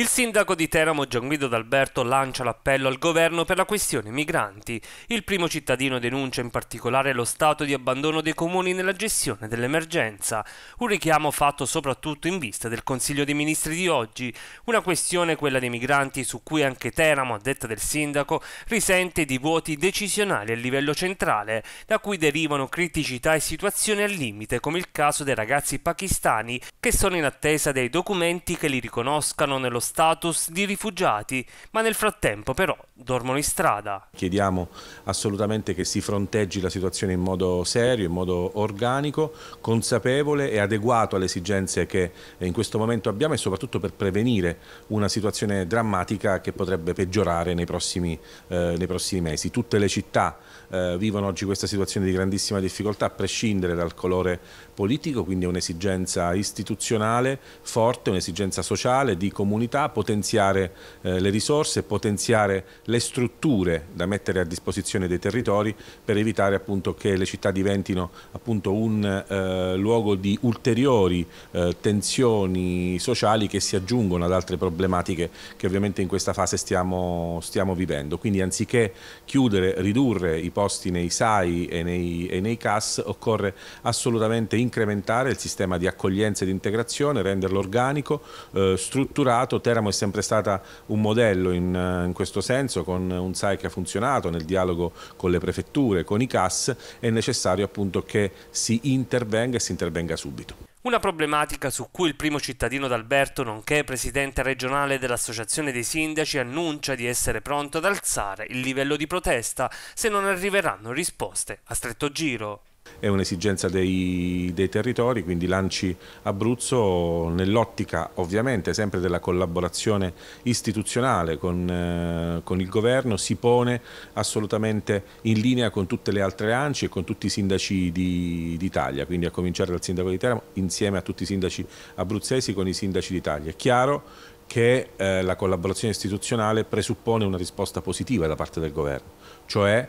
Il sindaco di Teramo Gianguido D'Alberto lancia l'appello al governo per la questione migranti. Il primo cittadino denuncia in particolare lo stato di abbandono dei comuni nella gestione dell'emergenza, un richiamo fatto soprattutto in vista del Consiglio dei Ministri di oggi, una questione quella dei migranti su cui anche Teramo, a detta del sindaco, risente di vuoti decisionali a livello centrale, da cui derivano criticità e situazioni al limite come il caso dei ragazzi pakistani che sono in attesa dei documenti che li riconoscano nello stato status di rifugiati, ma nel frattempo però dormono in strada. Chiediamo assolutamente che si fronteggi la situazione in modo serio, in modo organico, consapevole e adeguato alle esigenze che eh, in questo momento abbiamo e soprattutto per prevenire una situazione drammatica che potrebbe peggiorare nei prossimi, eh, nei prossimi mesi. Tutte le città eh, vivono oggi questa situazione di grandissima difficoltà a prescindere dal colore politico, quindi è un'esigenza istituzionale forte, un'esigenza sociale, di comunità, potenziare eh, le risorse, potenziare le strutture da mettere a disposizione dei territori per evitare appunto, che le città diventino appunto, un eh, luogo di ulteriori eh, tensioni sociali che si aggiungono ad altre problematiche che ovviamente in questa fase stiamo, stiamo vivendo. Quindi anziché chiudere, ridurre i posti nei SAI e nei, e nei CAS occorre assolutamente incrementare il sistema di accoglienza e di integrazione, renderlo organico, eh, strutturato. Teramo è sempre stata un modello in, eh, in questo senso percorso con un SAI che ha funzionato nel dialogo con le prefetture, con i CAS, è necessario appunto che si intervenga e si intervenga subito. Una problematica su cui il primo cittadino d'Alberto, nonché presidente regionale dell'Associazione dei Sindaci, annuncia di essere pronto ad alzare il livello di protesta se non arriveranno risposte a stretto giro. È un'esigenza dei, dei, territori, quindi Lanci Abruzzo nell'ottica ovviamente sempre della collaborazione istituzionale con, eh, con, il governo si pone assolutamente in linea con tutte le altre Lanci e con tutti i sindaci d'Italia, quindi a cominciare dal sindaco di Teramo insieme a tutti i sindaci abruzzesi con i sindaci d'Italia. È chiaro che eh, la collaborazione istituzionale presuppone una risposta positiva da parte del governo, cioè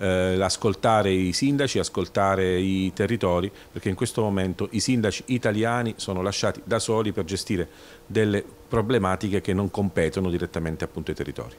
eh, ascoltare i sindaci, ascoltare i territori, perché in questo momento i sindaci italiani sono lasciati da soli per gestire delle problematiche che non competono direttamente appunto ai territori.